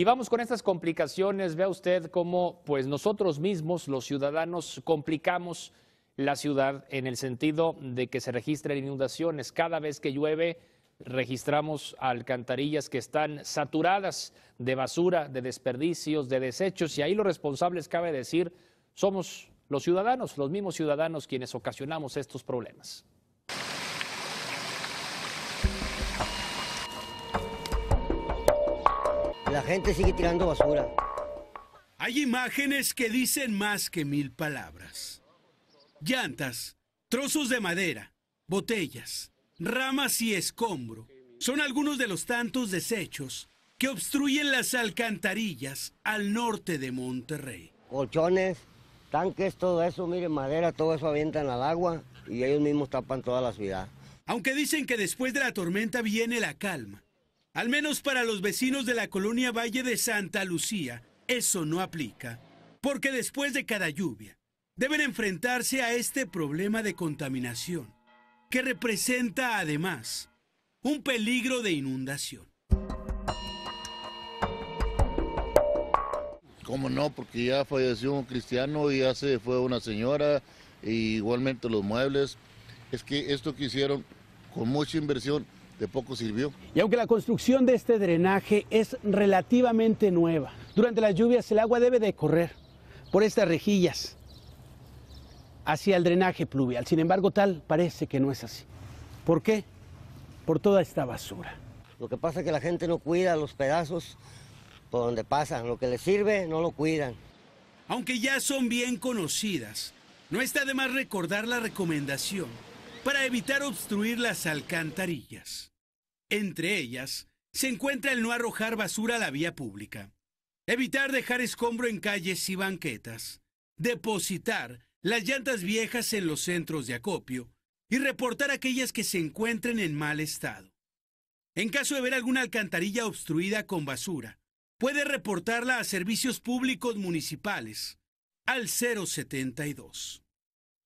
Y vamos con estas complicaciones. Vea usted cómo pues nosotros mismos, los ciudadanos, complicamos la ciudad en el sentido de que se registran inundaciones. Cada vez que llueve, registramos alcantarillas que están saturadas de basura, de desperdicios, de desechos. Y ahí los responsables, cabe decir, somos los ciudadanos, los mismos ciudadanos quienes ocasionamos estos problemas. la gente sigue tirando basura. Hay imágenes que dicen más que mil palabras. Llantas, trozos de madera, botellas, ramas y escombro son algunos de los tantos desechos que obstruyen las alcantarillas al norte de Monterrey. Colchones, tanques, todo eso, miren, madera, todo eso avientan al agua y ellos mismos tapan toda la ciudad. Aunque dicen que después de la tormenta viene la calma, al menos para los vecinos de la colonia Valle de Santa Lucía, eso no aplica, porque después de cada lluvia deben enfrentarse a este problema de contaminación, que representa además un peligro de inundación. ¿Cómo no? Porque ya falleció un cristiano y ya se fue una señora, igualmente los muebles. Es que esto que hicieron con mucha inversión de poco sirvió. Y aunque la construcción de este drenaje es relativamente nueva, durante las lluvias el agua debe de correr por estas rejillas hacia el drenaje pluvial. Sin embargo, tal parece que no es así. ¿Por qué? Por toda esta basura. Lo que pasa es que la gente no cuida los pedazos por donde pasan. Lo que les sirve no lo cuidan. Aunque ya son bien conocidas, no está de más recordar la recomendación para evitar obstruir las alcantarillas. Entre ellas se encuentra el no arrojar basura a la vía pública, evitar dejar escombro en calles y banquetas, depositar las llantas viejas en los centros de acopio y reportar aquellas que se encuentren en mal estado. En caso de ver alguna alcantarilla obstruida con basura, puede reportarla a servicios públicos municipales al 072.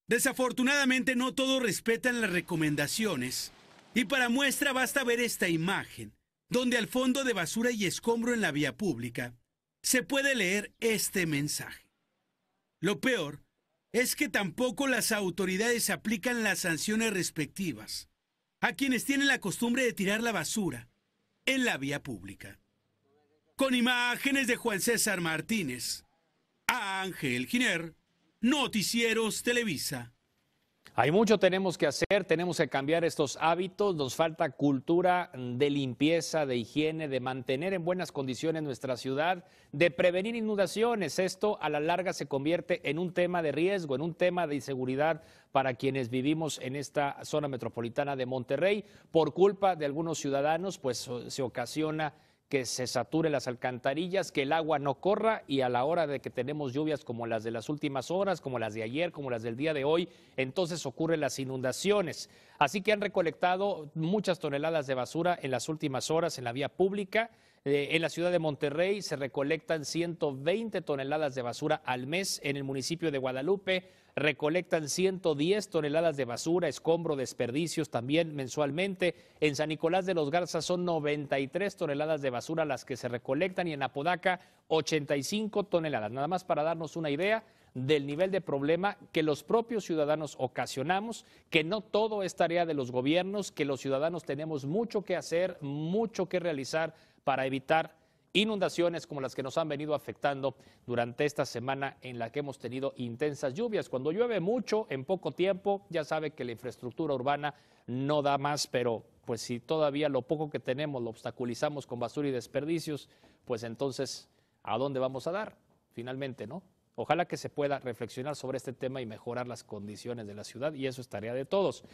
Desafortunadamente no todos respetan las recomendaciones y para muestra basta ver esta imagen, donde al fondo de basura y escombro en la vía pública se puede leer este mensaje. Lo peor es que tampoco las autoridades aplican las sanciones respectivas a quienes tienen la costumbre de tirar la basura en la vía pública. Con imágenes de Juan César Martínez, Ángel Giner. Noticieros Televisa. Hay mucho tenemos que hacer, tenemos que cambiar estos hábitos, nos falta cultura de limpieza, de higiene, de mantener en buenas condiciones nuestra ciudad, de prevenir inundaciones. Esto a la larga se convierte en un tema de riesgo, en un tema de inseguridad para quienes vivimos en esta zona metropolitana de Monterrey. Por culpa de algunos ciudadanos, pues se ocasiona que se saturen las alcantarillas, que el agua no corra y a la hora de que tenemos lluvias como las de las últimas horas, como las de ayer, como las del día de hoy, entonces ocurren las inundaciones. Así que han recolectado muchas toneladas de basura en las últimas horas en la vía pública. Eh, en la ciudad de Monterrey se recolectan 120 toneladas de basura al mes. En el municipio de Guadalupe recolectan 110 toneladas de basura, escombro, desperdicios también mensualmente. En San Nicolás de los Garzas son 93 toneladas de basura las que se recolectan y en Apodaca 85 toneladas. Nada más para darnos una idea del nivel de problema que los propios ciudadanos ocasionamos, que no todo es tarea de los gobiernos, que los ciudadanos tenemos mucho que hacer, mucho que realizar para evitar inundaciones como las que nos han venido afectando durante esta semana en la que hemos tenido intensas lluvias. Cuando llueve mucho en poco tiempo, ya sabe que la infraestructura urbana no da más, pero pues si todavía lo poco que tenemos lo obstaculizamos con basura y desperdicios, pues entonces, ¿a dónde vamos a dar? Finalmente, ¿no? Ojalá que se pueda reflexionar sobre este tema y mejorar las condiciones de la ciudad y eso es tarea de todos.